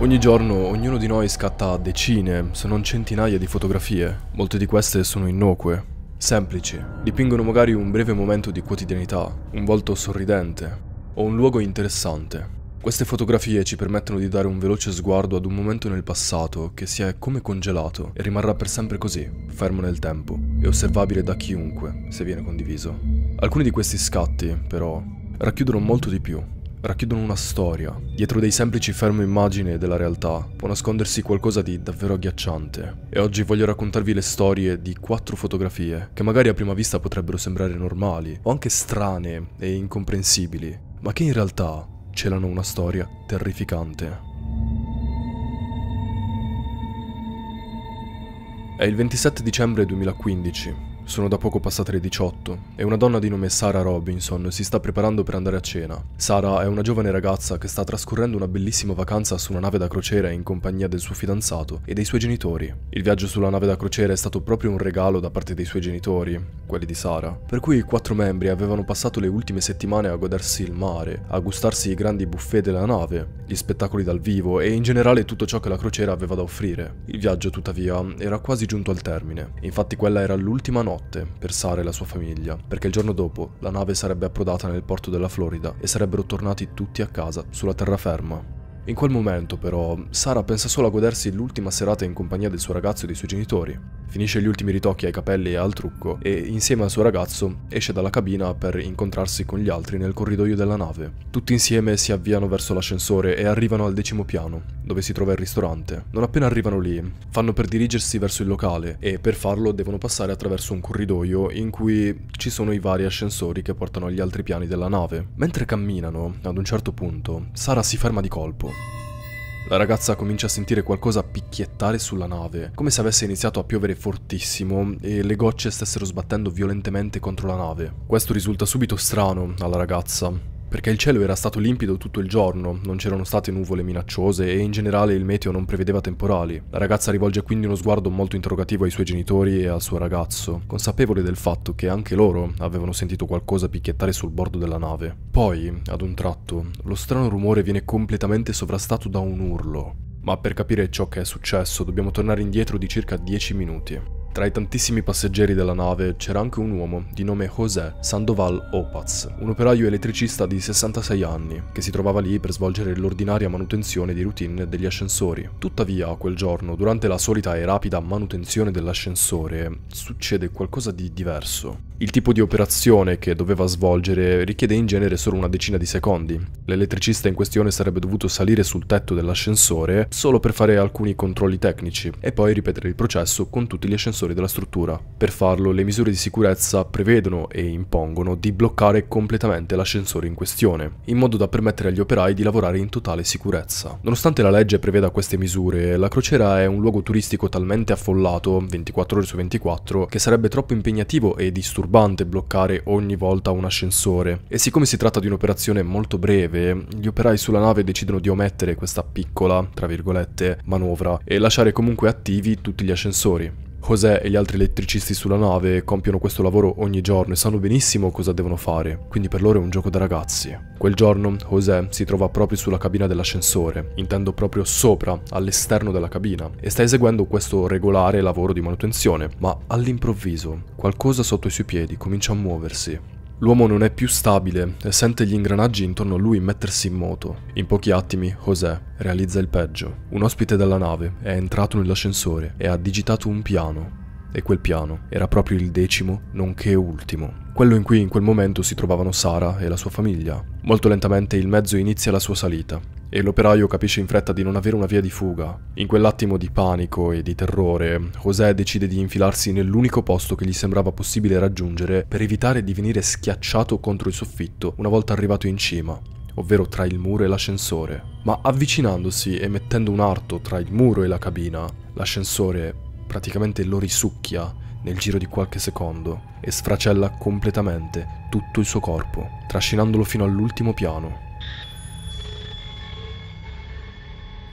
Ogni giorno ognuno di noi scatta decine, se non centinaia di fotografie, molte di queste sono innocue, semplici, dipingono magari un breve momento di quotidianità, un volto sorridente o un luogo interessante. Queste fotografie ci permettono di dare un veloce sguardo ad un momento nel passato che si è come congelato e rimarrà per sempre così, fermo nel tempo e osservabile da chiunque se viene condiviso. Alcuni di questi scatti, però, racchiudono molto di più, racchiudono una storia. Dietro dei semplici fermo immagini della realtà può nascondersi qualcosa di davvero agghiacciante. E oggi voglio raccontarvi le storie di quattro fotografie che magari a prima vista potrebbero sembrare normali o anche strane e incomprensibili, ma che in realtà celano una storia terrificante. È il 27 dicembre 2015 sono da poco passate le 18 e una donna di nome Sara Robinson si sta preparando per andare a cena. Sara è una giovane ragazza che sta trascorrendo una bellissima vacanza su una nave da crociera in compagnia del suo fidanzato e dei suoi genitori. Il viaggio sulla nave da crociera è stato proprio un regalo da parte dei suoi genitori, quelli di Sara, per cui i quattro membri avevano passato le ultime settimane a godersi il mare, a gustarsi i grandi buffet della nave, gli spettacoli dal vivo e in generale tutto ciò che la crociera aveva da offrire. Il viaggio tuttavia era quasi giunto al termine, infatti quella era l'ultima notte notte per Sara e la sua famiglia, perché il giorno dopo la nave sarebbe approdata nel porto della Florida e sarebbero tornati tutti a casa sulla terraferma. In quel momento, però, Sara pensa solo a godersi l'ultima serata in compagnia del suo ragazzo e dei suoi genitori. Finisce gli ultimi ritocchi ai capelli e al trucco e, insieme al suo ragazzo, esce dalla cabina per incontrarsi con gli altri nel corridoio della nave. Tutti insieme si avviano verso l'ascensore e arrivano al decimo piano, dove si trova il ristorante. Non appena arrivano lì, fanno per dirigersi verso il locale e per farlo devono passare attraverso un corridoio in cui ci sono i vari ascensori che portano agli altri piani della nave. Mentre camminano, ad un certo punto, Sara si ferma di colpo la ragazza comincia a sentire qualcosa picchiettare sulla nave, come se avesse iniziato a piovere fortissimo e le gocce stessero sbattendo violentemente contro la nave. Questo risulta subito strano alla ragazza, perché il cielo era stato limpido tutto il giorno, non c'erano state nuvole minacciose e in generale il meteo non prevedeva temporali. La ragazza rivolge quindi uno sguardo molto interrogativo ai suoi genitori e al suo ragazzo, consapevole del fatto che anche loro avevano sentito qualcosa picchiettare sul bordo della nave. Poi, ad un tratto, lo strano rumore viene completamente sovrastato da un urlo. Ma per capire ciò che è successo dobbiamo tornare indietro di circa 10 minuti. Tra i tantissimi passeggeri della nave c'era anche un uomo di nome José Sandoval Opaz, un operaio elettricista di 66 anni, che si trovava lì per svolgere l'ordinaria manutenzione di routine degli ascensori. Tuttavia, quel giorno, durante la solita e rapida manutenzione dell'ascensore, succede qualcosa di diverso. Il tipo di operazione che doveva svolgere richiede in genere solo una decina di secondi. L'elettricista in questione sarebbe dovuto salire sul tetto dell'ascensore solo per fare alcuni controlli tecnici e poi ripetere il processo con tutti gli ascensori della struttura. Per farlo le misure di sicurezza prevedono e impongono di bloccare completamente l'ascensore in questione, in modo da permettere agli operai di lavorare in totale sicurezza. Nonostante la legge preveda queste misure, la crociera è un luogo turistico talmente affollato, 24 ore su 24, che sarebbe troppo impegnativo e disturbante disturbante bloccare ogni volta un ascensore e siccome si tratta di un'operazione molto breve, gli operai sulla nave decidono di omettere questa piccola, tra virgolette, manovra e lasciare comunque attivi tutti gli ascensori. José e gli altri elettricisti sulla nave compiono questo lavoro ogni giorno e sanno benissimo cosa devono fare, quindi per loro è un gioco da ragazzi. Quel giorno José si trova proprio sulla cabina dell'ascensore, intendo proprio sopra, all'esterno della cabina, e sta eseguendo questo regolare lavoro di manutenzione, ma all'improvviso qualcosa sotto i suoi piedi comincia a muoversi L'uomo non è più stabile e sente gli ingranaggi intorno a lui mettersi in moto. In pochi attimi José realizza il peggio. Un ospite della nave è entrato nell'ascensore e ha digitato un piano e quel piano era proprio il decimo, nonché ultimo, quello in cui in quel momento si trovavano Sara e la sua famiglia. Molto lentamente il mezzo inizia la sua salita, e l'operaio capisce in fretta di non avere una via di fuga. In quell'attimo di panico e di terrore, José decide di infilarsi nell'unico posto che gli sembrava possibile raggiungere per evitare di venire schiacciato contro il soffitto una volta arrivato in cima, ovvero tra il muro e l'ascensore. Ma avvicinandosi e mettendo un arto tra il muro e la cabina, l'ascensore praticamente lo risucchia nel giro di qualche secondo e sfracella completamente tutto il suo corpo, trascinandolo fino all'ultimo piano.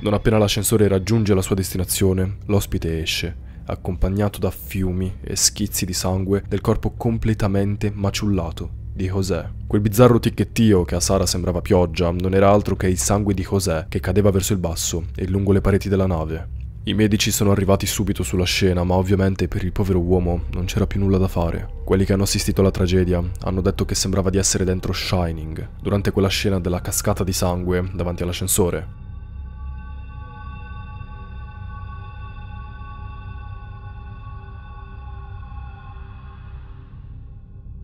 Non appena l'ascensore raggiunge la sua destinazione, l'ospite esce, accompagnato da fiumi e schizzi di sangue del corpo completamente maciullato di José. Quel bizzarro ticchettio che a Sara sembrava pioggia non era altro che il sangue di José che cadeva verso il basso e lungo le pareti della nave. I medici sono arrivati subito sulla scena, ma ovviamente per il povero uomo non c'era più nulla da fare. Quelli che hanno assistito alla tragedia hanno detto che sembrava di essere dentro Shining, durante quella scena della cascata di sangue davanti all'ascensore.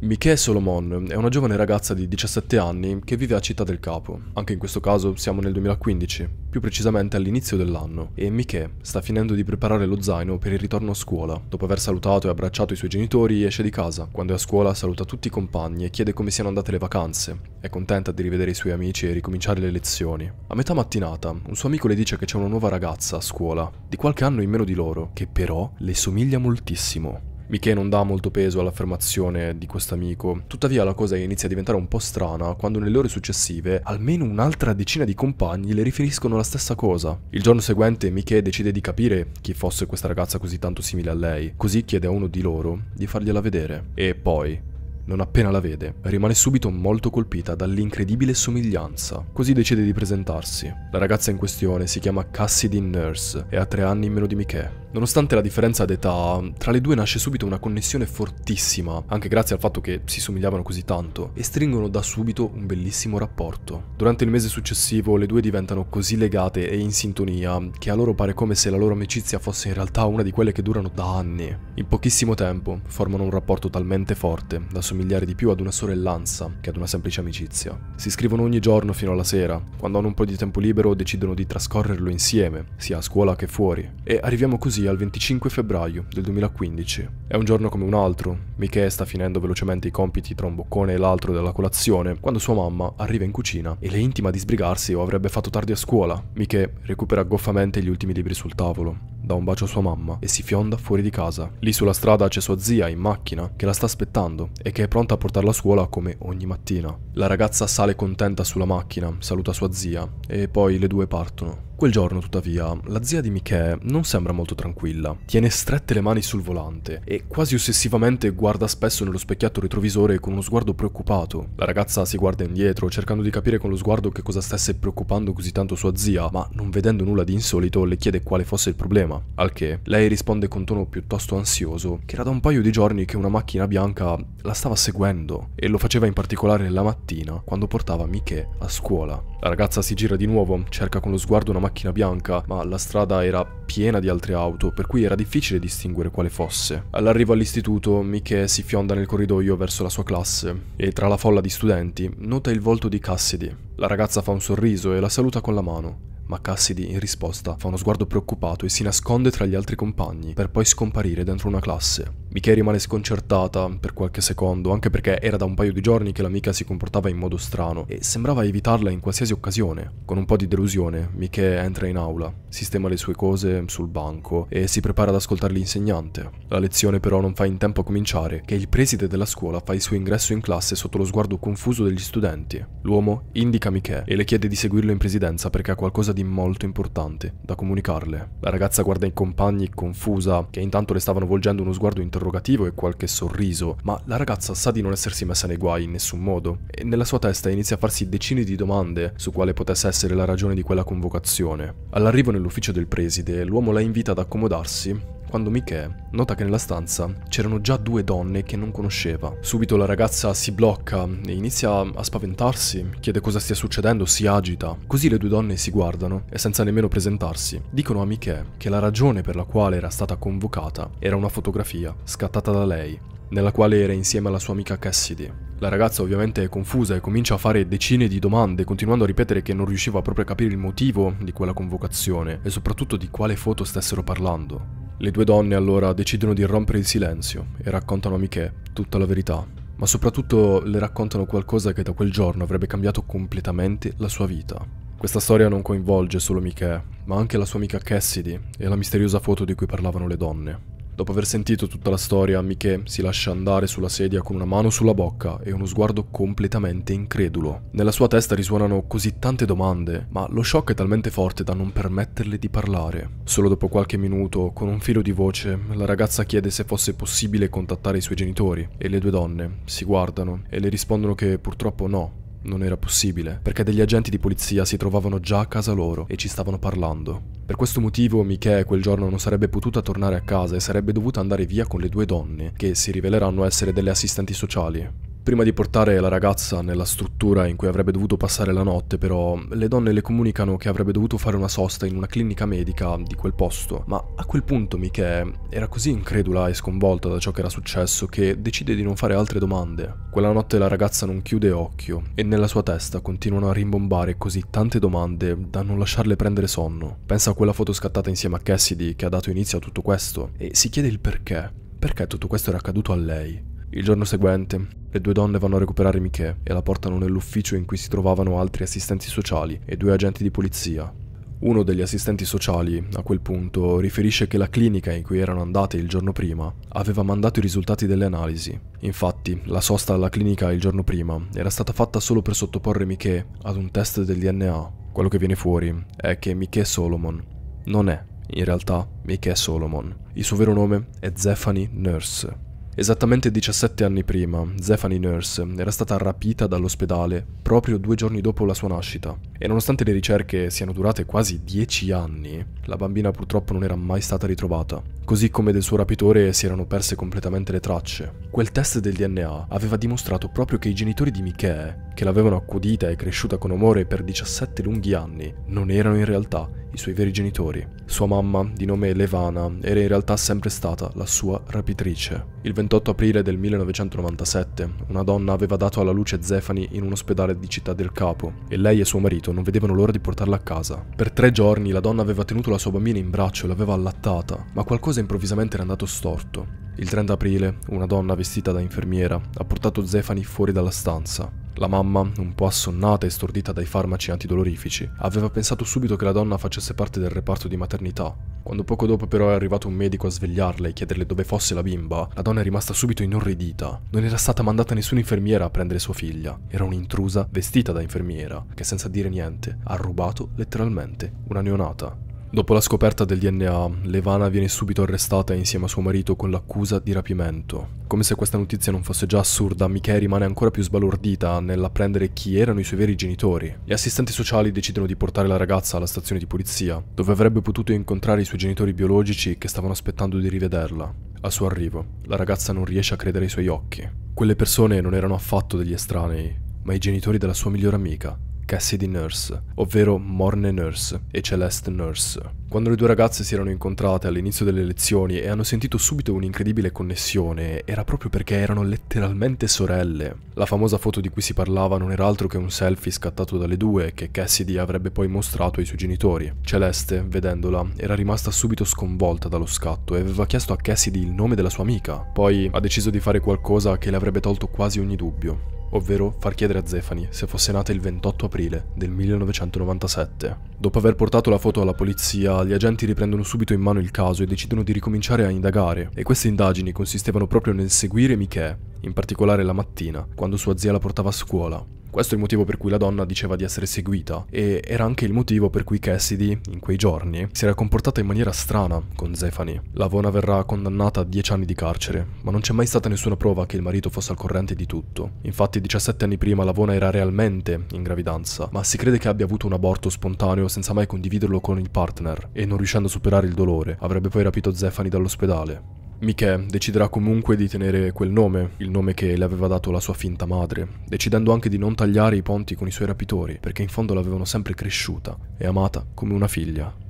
Michè Solomon è una giovane ragazza di 17 anni che vive a Città del Capo. Anche in questo caso siamo nel 2015, più precisamente all'inizio dell'anno, e Michè sta finendo di preparare lo zaino per il ritorno a scuola. Dopo aver salutato e abbracciato i suoi genitori, esce di casa. Quando è a scuola saluta tutti i compagni e chiede come siano andate le vacanze. È contenta di rivedere i suoi amici e ricominciare le lezioni. A metà mattinata, un suo amico le dice che c'è una nuova ragazza a scuola, di qualche anno in meno di loro, che però le somiglia moltissimo. Michele non dà molto peso all'affermazione di questo amico. Tuttavia la cosa inizia a diventare un po' strana quando nelle ore successive almeno un'altra decina di compagni le riferiscono la stessa cosa. Il giorno seguente Michele decide di capire chi fosse questa ragazza così tanto simile a lei, così chiede a uno di loro di fargliela vedere. E poi, non appena la vede, rimane subito molto colpita dall'incredibile somiglianza, così decide di presentarsi. La ragazza in questione si chiama Cassidy Nurse e ha tre anni in meno di Michele. Nonostante la differenza d'età, tra le due nasce subito una connessione fortissima, anche grazie al fatto che si somigliavano così tanto, e stringono da subito un bellissimo rapporto. Durante il mese successivo le due diventano così legate e in sintonia che a loro pare come se la loro amicizia fosse in realtà una di quelle che durano da anni. In pochissimo tempo formano un rapporto talmente forte da somigliare di più ad una sorellanza che ad una semplice amicizia. Si scrivono ogni giorno fino alla sera, quando hanno un po' di tempo libero decidono di trascorrerlo insieme, sia a scuola che fuori, e arriviamo così così al 25 febbraio del 2015. È un giorno come un altro. Michè sta finendo velocemente i compiti tra un boccone e l'altro della colazione, quando sua mamma arriva in cucina e le intima di sbrigarsi o avrebbe fatto tardi a scuola. Michè recupera goffamente gli ultimi libri sul tavolo dà un bacio a sua mamma e si fionda fuori di casa. Lì sulla strada c'è sua zia in macchina che la sta aspettando e che è pronta a portarla a scuola come ogni mattina. La ragazza sale contenta sulla macchina, saluta sua zia e poi le due partono. Quel giorno, tuttavia, la zia di Michè non sembra molto tranquilla. Tiene strette le mani sul volante e quasi ossessivamente guarda spesso nello specchietto retrovisore con uno sguardo preoccupato. La ragazza si guarda indietro, cercando di capire con lo sguardo che cosa stesse preoccupando così tanto sua zia, ma non vedendo nulla di insolito le chiede quale fosse il problema, al che lei risponde con tono piuttosto ansioso che era da un paio di giorni che una macchina bianca la stava seguendo e lo faceva in particolare la mattina quando portava Michè a scuola. La ragazza si gira di nuovo, cerca con lo sguardo una macchina macchina bianca, ma la strada era piena di altre auto, per cui era difficile distinguere quale fosse. All'arrivo all'istituto, Miche si fionda nel corridoio verso la sua classe e tra la folla di studenti nota il volto di Cassidy. La ragazza fa un sorriso e la saluta con la mano ma Cassidy in risposta fa uno sguardo preoccupato e si nasconde tra gli altri compagni per poi scomparire dentro una classe. Michele rimane sconcertata per qualche secondo, anche perché era da un paio di giorni che l'amica si comportava in modo strano e sembrava evitarla in qualsiasi occasione. Con un po' di delusione, Michele entra in aula, sistema le sue cose sul banco e si prepara ad ascoltare l'insegnante. La lezione però non fa in tempo a cominciare, che il preside della scuola fa il suo ingresso in classe sotto lo sguardo confuso degli studenti. L'uomo indica Michele e le chiede di seguirlo in presidenza perché ha qualcosa di molto importante da comunicarle. La ragazza guarda i compagni confusa, che intanto le stavano volgendo uno sguardo interrogante interrogativo e qualche sorriso, ma la ragazza sa di non essersi messa nei guai in nessun modo e nella sua testa inizia a farsi decine di domande su quale potesse essere la ragione di quella convocazione. All'arrivo nell'ufficio del preside, l'uomo la invita ad accomodarsi quando Michè nota che nella stanza c'erano già due donne che non conosceva. Subito la ragazza si blocca e inizia a spaventarsi, chiede cosa stia succedendo, si agita. Così le due donne si guardano e senza nemmeno presentarsi dicono a Michè che la ragione per la quale era stata convocata era una fotografia scattata da lei nella quale era insieme alla sua amica Cassidy. La ragazza ovviamente è confusa e comincia a fare decine di domande, continuando a ripetere che non riusciva proprio a capire il motivo di quella convocazione e soprattutto di quale foto stessero parlando. Le due donne allora decidono di rompere il silenzio e raccontano a Michè tutta la verità, ma soprattutto le raccontano qualcosa che da quel giorno avrebbe cambiato completamente la sua vita. Questa storia non coinvolge solo Michè, ma anche la sua amica Cassidy e la misteriosa foto di cui parlavano le donne. Dopo aver sentito tutta la storia, Miche si lascia andare sulla sedia con una mano sulla bocca e uno sguardo completamente incredulo. Nella sua testa risuonano così tante domande, ma lo shock è talmente forte da non permetterle di parlare. Solo dopo qualche minuto, con un filo di voce, la ragazza chiede se fosse possibile contattare i suoi genitori e le due donne si guardano e le rispondono che purtroppo no, non era possibile, perché degli agenti di polizia si trovavano già a casa loro e ci stavano parlando. Per questo motivo Michè quel giorno non sarebbe potuta tornare a casa e sarebbe dovuta andare via con le due donne, che si riveleranno essere delle assistenti sociali. Prima di portare la ragazza nella struttura in cui avrebbe dovuto passare la notte, però, le donne le comunicano che avrebbe dovuto fare una sosta in una clinica medica di quel posto. Ma a quel punto Michè era così incredula e sconvolta da ciò che era successo che decide di non fare altre domande. Quella notte la ragazza non chiude occhio e nella sua testa continuano a rimbombare così tante domande da non lasciarle prendere sonno. Pensa a quella foto scattata insieme a Cassidy che ha dato inizio a tutto questo e si chiede il perché. Perché tutto questo era accaduto a lei? Il giorno seguente, le due donne vanno a recuperare Michè e la portano nell'ufficio in cui si trovavano altri assistenti sociali e due agenti di polizia. Uno degli assistenti sociali, a quel punto, riferisce che la clinica in cui erano andate il giorno prima aveva mandato i risultati delle analisi. Infatti, la sosta alla clinica il giorno prima era stata fatta solo per sottoporre Michè ad un test del DNA. Quello che viene fuori è che Michè Solomon non è, in realtà, Michè Solomon. Il suo vero nome è Zephanie Nurse. Esattamente 17 anni prima, Zephanie Nurse era stata rapita dall'ospedale proprio due giorni dopo la sua nascita e nonostante le ricerche siano durate quasi 10 anni, la bambina purtroppo non era mai stata ritrovata, così come del suo rapitore si erano perse completamente le tracce. Quel test del DNA aveva dimostrato proprio che i genitori di Michele, che l'avevano accudita e cresciuta con amore per 17 lunghi anni, non erano in realtà i suoi veri genitori. Sua mamma, di nome Levana, era in realtà sempre stata la sua rapitrice. Il 28 aprile del 1997 una donna aveva dato alla luce Zefani in un ospedale di Città del Capo e lei e suo marito non vedevano l'ora di portarla a casa. Per tre giorni la donna aveva tenuto la sua bambina in braccio e l'aveva allattata, ma qualcosa improvvisamente era andato storto. Il 30 aprile una donna vestita da infermiera ha portato Zefani fuori dalla stanza. La mamma, un po' assonnata e stordita dai farmaci antidolorifici, aveva pensato subito che la donna facesse parte del reparto di maternità. Quando poco dopo però è arrivato un medico a svegliarla e chiederle dove fosse la bimba, la donna è rimasta subito inorridita. Non era stata mandata nessuna infermiera a prendere sua figlia, era un'intrusa vestita da infermiera, che senza dire niente ha rubato letteralmente una neonata. Dopo la scoperta del DNA, Levana viene subito arrestata insieme a suo marito con l'accusa di rapimento. Come se questa notizia non fosse già assurda, Michele rimane ancora più sbalordita nell'apprendere chi erano i suoi veri genitori. Gli assistenti sociali decidono di portare la ragazza alla stazione di polizia, dove avrebbe potuto incontrare i suoi genitori biologici che stavano aspettando di rivederla. Al suo arrivo, la ragazza non riesce a credere ai suoi occhi. Quelle persone non erano affatto degli estranei, ma i genitori della sua migliore amica, Cassidy Nurse, ovvero Morne Nurse e Celeste Nurse. Quando le due ragazze si erano incontrate all'inizio delle lezioni e hanno sentito subito un'incredibile connessione, era proprio perché erano letteralmente sorelle. La famosa foto di cui si parlava non era altro che un selfie scattato dalle due che Cassidy avrebbe poi mostrato ai suoi genitori. Celeste, vedendola, era rimasta subito sconvolta dallo scatto e aveva chiesto a Cassidy il nome della sua amica. Poi ha deciso di fare qualcosa che le avrebbe tolto quasi ogni dubbio ovvero far chiedere a Zefani se fosse nata il 28 aprile del 1997. Dopo aver portato la foto alla polizia, gli agenti riprendono subito in mano il caso e decidono di ricominciare a indagare, e queste indagini consistevano proprio nel seguire Michè, in particolare la mattina, quando sua zia la portava a scuola. Questo è il motivo per cui la donna diceva di essere seguita e era anche il motivo per cui Cassidy, in quei giorni, si era comportata in maniera strana con Zefani. Lavona verrà condannata a 10 anni di carcere, ma non c'è mai stata nessuna prova che il marito fosse al corrente di tutto. Infatti 17 anni prima Lavona era realmente in gravidanza, ma si crede che abbia avuto un aborto spontaneo senza mai condividerlo con il partner e non riuscendo a superare il dolore, avrebbe poi rapito Zefani dall'ospedale. Michè deciderà comunque di tenere quel nome, il nome che le aveva dato la sua finta madre, decidendo anche di non tagliare i ponti con i suoi rapitori, perché in fondo l'avevano sempre cresciuta e amata come una figlia.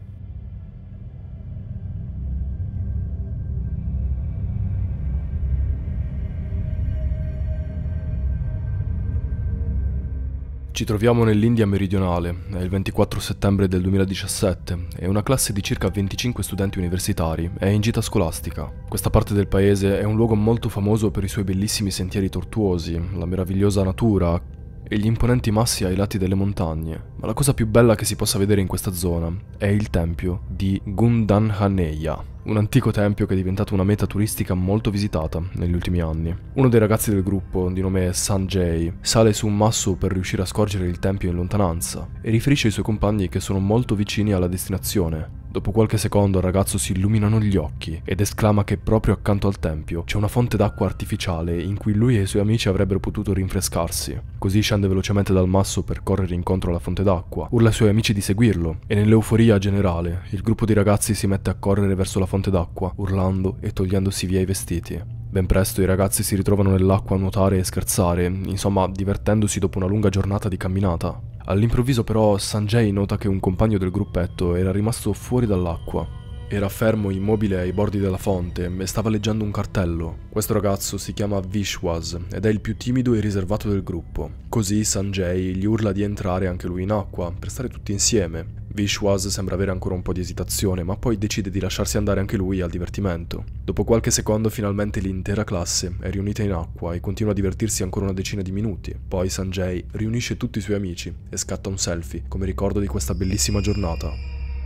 Ci troviamo nell'India meridionale, è il 24 settembre del 2017 e una classe di circa 25 studenti universitari è in gita scolastica. Questa parte del paese è un luogo molto famoso per i suoi bellissimi sentieri tortuosi, la meravigliosa natura e gli imponenti massi ai lati delle montagne, ma la cosa più bella che si possa vedere in questa zona è il tempio di Gundanhaneya un antico tempio che è diventato una meta turistica molto visitata negli ultimi anni. Uno dei ragazzi del gruppo, di nome Sanjay, sale su un masso per riuscire a scorgere il tempio in lontananza e riferisce ai suoi compagni che sono molto vicini alla destinazione. Dopo qualche secondo il ragazzo si illuminano gli occhi ed esclama che proprio accanto al tempio c'è una fonte d'acqua artificiale in cui lui e i suoi amici avrebbero potuto rinfrescarsi. Così scende velocemente dal masso per correre incontro alla fonte d'acqua, urla ai suoi amici di seguirlo e nell'euforia generale il gruppo di ragazzi si mette a correre verso la fonte d'acqua, urlando e togliendosi via i vestiti. Ben presto i ragazzi si ritrovano nell'acqua a nuotare e scherzare, insomma divertendosi dopo una lunga giornata di camminata. All'improvviso però Sanjay nota che un compagno del gruppetto era rimasto fuori dall'acqua. Era fermo immobile ai bordi della fonte e stava leggendo un cartello. Questo ragazzo si chiama Vishwas ed è il più timido e riservato del gruppo. Così Sanjay gli urla di entrare anche lui in acqua per stare tutti insieme, Vishwas sembra avere ancora un po' di esitazione, ma poi decide di lasciarsi andare anche lui al divertimento. Dopo qualche secondo finalmente l'intera classe è riunita in acqua e continua a divertirsi ancora una decina di minuti. Poi Sanjay riunisce tutti i suoi amici e scatta un selfie come ricordo di questa bellissima giornata.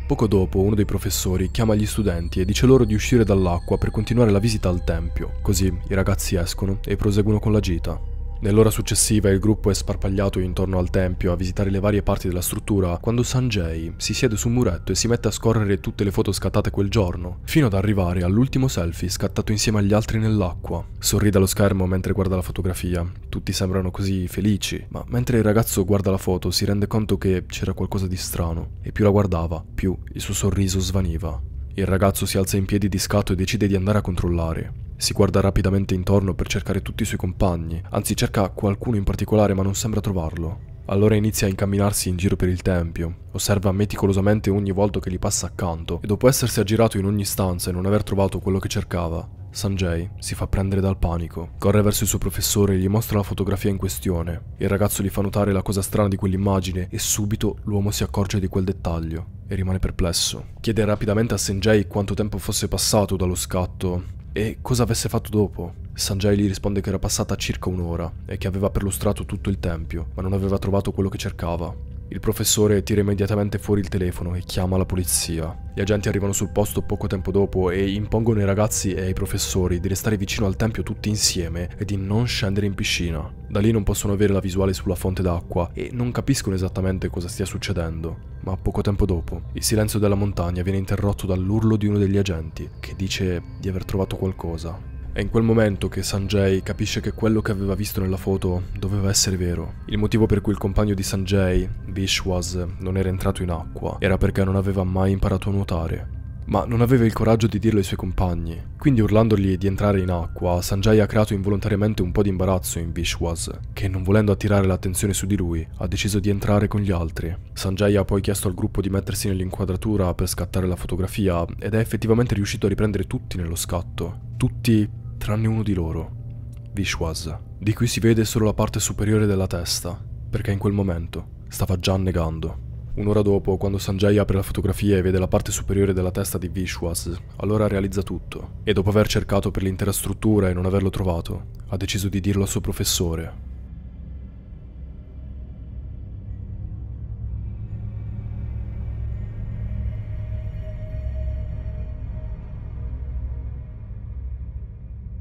Poco dopo uno dei professori chiama gli studenti e dice loro di uscire dall'acqua per continuare la visita al tempio, così i ragazzi escono e proseguono con la gita. Nell'ora successiva il gruppo è sparpagliato intorno al tempio a visitare le varie parti della struttura quando Sanjay si siede su un muretto e si mette a scorrere tutte le foto scattate quel giorno, fino ad arrivare all'ultimo selfie scattato insieme agli altri nell'acqua. Sorride allo schermo mentre guarda la fotografia, tutti sembrano così felici, ma mentre il ragazzo guarda la foto si rende conto che c'era qualcosa di strano e più la guardava, più il suo sorriso svaniva. Il ragazzo si alza in piedi di scatto e decide di andare a controllare. Si guarda rapidamente intorno per cercare tutti i suoi compagni, anzi cerca qualcuno in particolare ma non sembra trovarlo. Allora inizia a incamminarsi in giro per il tempio, osserva meticolosamente ogni volta che gli passa accanto e dopo essersi aggirato in ogni stanza e non aver trovato quello che cercava, Sanjay si fa prendere dal panico. Corre verso il suo professore e gli mostra la fotografia in questione. Il ragazzo gli fa notare la cosa strana di quell'immagine e subito l'uomo si accorge di quel dettaglio e rimane perplesso. Chiede rapidamente a Sanjay quanto tempo fosse passato dallo scatto e cosa avesse fatto dopo. Sanjay gli risponde che era passata circa un'ora e che aveva perlustrato tutto il tempio, ma non aveva trovato quello che cercava. Il professore tira immediatamente fuori il telefono e chiama la polizia. Gli agenti arrivano sul posto poco tempo dopo e impongono ai ragazzi e ai professori di restare vicino al tempio tutti insieme e di non scendere in piscina. Da lì non possono avere la visuale sulla fonte d'acqua e non capiscono esattamente cosa stia succedendo. Ma poco tempo dopo, il silenzio della montagna viene interrotto dall'urlo di uno degli agenti che dice di aver trovato qualcosa. È in quel momento che Sanjay capisce che quello che aveva visto nella foto doveva essere vero. Il motivo per cui il compagno di Sanjay, Vishwas, non era entrato in acqua era perché non aveva mai imparato a nuotare. Ma non aveva il coraggio di dirlo ai suoi compagni, quindi urlandogli di entrare in acqua, Sanjay ha creato involontariamente un po' di imbarazzo in Vishwas, che non volendo attirare l'attenzione su di lui, ha deciso di entrare con gli altri. Sanjay ha poi chiesto al gruppo di mettersi nell'inquadratura per scattare la fotografia ed è effettivamente riuscito a riprendere tutti nello scatto, tutti tranne uno di loro, Vishwas, di cui si vede solo la parte superiore della testa, perché in quel momento stava già annegando. Un'ora dopo, quando Sanjay apre la fotografia e vede la parte superiore della testa di Vishwas, allora realizza tutto, e dopo aver cercato per l'intera struttura e non averlo trovato, ha deciso di dirlo al suo professore,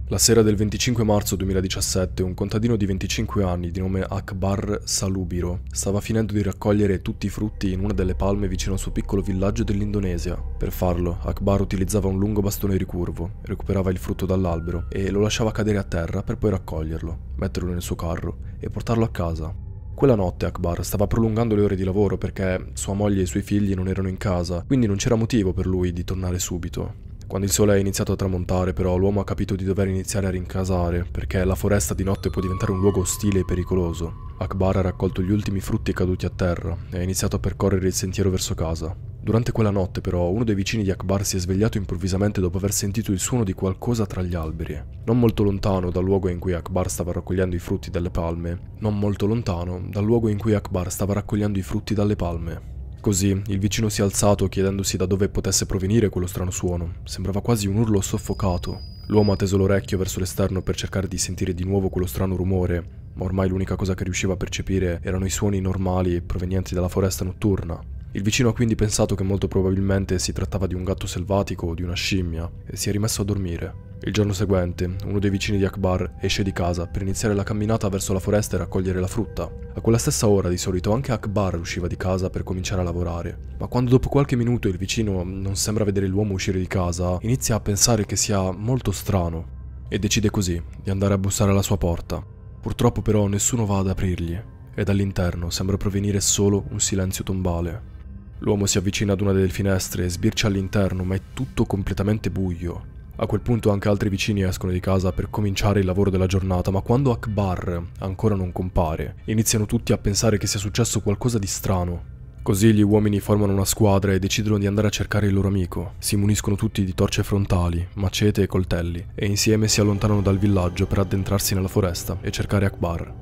La sera del 25 marzo 2017 un contadino di 25 anni di nome Akbar Salubiro stava finendo di raccogliere tutti i frutti in una delle palme vicino al suo piccolo villaggio dell'Indonesia. Per farlo, Akbar utilizzava un lungo bastone ricurvo, recuperava il frutto dall'albero e lo lasciava cadere a terra per poi raccoglierlo, metterlo nel suo carro e portarlo a casa. Quella notte Akbar stava prolungando le ore di lavoro perché sua moglie e i suoi figli non erano in casa, quindi non c'era motivo per lui di tornare subito. Quando il sole è iniziato a tramontare però l'uomo ha capito di dover iniziare a rincasare perché la foresta di notte può diventare un luogo ostile e pericoloso. Akbar ha raccolto gli ultimi frutti caduti a terra e ha iniziato a percorrere il sentiero verso casa. Durante quella notte però uno dei vicini di Akbar si è svegliato improvvisamente dopo aver sentito il suono di qualcosa tra gli alberi. Non molto lontano dal luogo in cui Akbar stava raccogliendo i frutti dalle palme, non molto lontano dal luogo in cui Akbar stava raccogliendo i frutti dalle palme. Così, il vicino si è alzato chiedendosi da dove potesse provenire quello strano suono. Sembrava quasi un urlo soffocato. L'uomo ha teso l'orecchio verso l'esterno per cercare di sentire di nuovo quello strano rumore, ma ormai l'unica cosa che riusciva a percepire erano i suoni normali provenienti dalla foresta notturna. Il vicino ha quindi pensato che molto probabilmente si trattava di un gatto selvatico o di una scimmia e si è rimesso a dormire. Il giorno seguente, uno dei vicini di Akbar esce di casa per iniziare la camminata verso la foresta e raccogliere la frutta. A quella stessa ora di solito anche Akbar usciva di casa per cominciare a lavorare, ma quando dopo qualche minuto il vicino non sembra vedere l'uomo uscire di casa, inizia a pensare che sia molto strano e decide così di andare a bussare alla sua porta. Purtroppo però nessuno va ad aprirgli e dall'interno sembra provenire solo un silenzio tombale. L'uomo si avvicina ad una delle finestre e sbircia all'interno, ma è tutto completamente buio. A quel punto anche altri vicini escono di casa per cominciare il lavoro della giornata, ma quando Akbar ancora non compare, iniziano tutti a pensare che sia successo qualcosa di strano. Così gli uomini formano una squadra e decidono di andare a cercare il loro amico. Si muniscono tutti di torce frontali, macete e coltelli, e insieme si allontanano dal villaggio per addentrarsi nella foresta e cercare Akbar.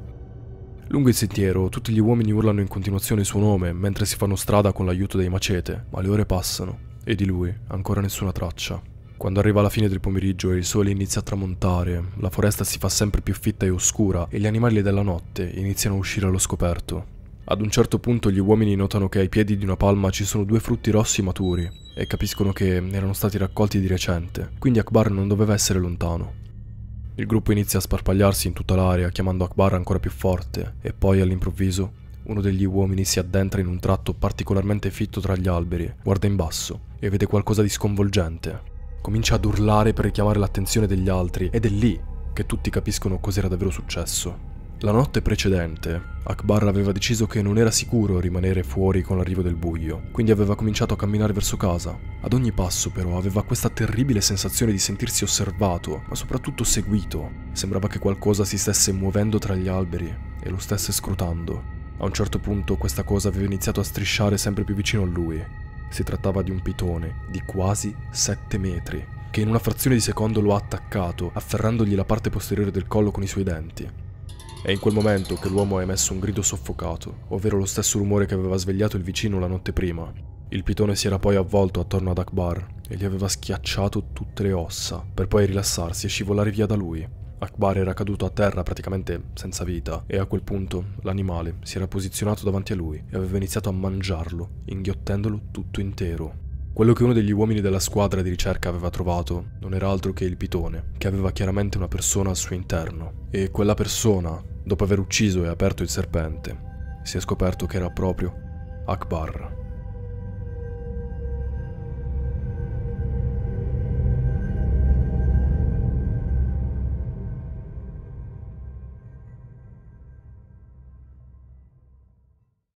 Lungo il sentiero, tutti gli uomini urlano in continuazione il suo nome mentre si fanno strada con l'aiuto dei macete, ma le ore passano e di lui ancora nessuna traccia. Quando arriva la fine del pomeriggio e il sole inizia a tramontare, la foresta si fa sempre più fitta e oscura e gli animali della notte iniziano a uscire allo scoperto. Ad un certo punto gli uomini notano che ai piedi di una palma ci sono due frutti rossi maturi e capiscono che erano stati raccolti di recente, quindi Akbar non doveva essere lontano. Il gruppo inizia a sparpagliarsi in tutta l'area, chiamando Akbar ancora più forte, e poi all'improvviso uno degli uomini si addentra in un tratto particolarmente fitto tra gli alberi, guarda in basso e vede qualcosa di sconvolgente. Comincia ad urlare per richiamare l'attenzione degli altri ed è lì che tutti capiscono cos'era davvero successo. La notte precedente, Akbar aveva deciso che non era sicuro rimanere fuori con l'arrivo del buio, quindi aveva cominciato a camminare verso casa. Ad ogni passo però aveva questa terribile sensazione di sentirsi osservato, ma soprattutto seguito. Sembrava che qualcosa si stesse muovendo tra gli alberi e lo stesse scrutando. A un certo punto questa cosa aveva iniziato a strisciare sempre più vicino a lui. Si trattava di un pitone di quasi 7 metri, che in una frazione di secondo lo ha attaccato, afferrandogli la parte posteriore del collo con i suoi denti. È in quel momento che l'uomo ha emesso un grido soffocato, ovvero lo stesso rumore che aveva svegliato il vicino la notte prima. Il pitone si era poi avvolto attorno ad Akbar e gli aveva schiacciato tutte le ossa, per poi rilassarsi e scivolare via da lui. Akbar era caduto a terra praticamente senza vita e a quel punto l'animale si era posizionato davanti a lui e aveva iniziato a mangiarlo, inghiottendolo tutto intero. Quello che uno degli uomini della squadra di ricerca aveva trovato non era altro che il pitone, che aveva chiaramente una persona al suo interno. E quella persona Dopo aver ucciso e aperto il serpente, si è scoperto che era proprio Akbar.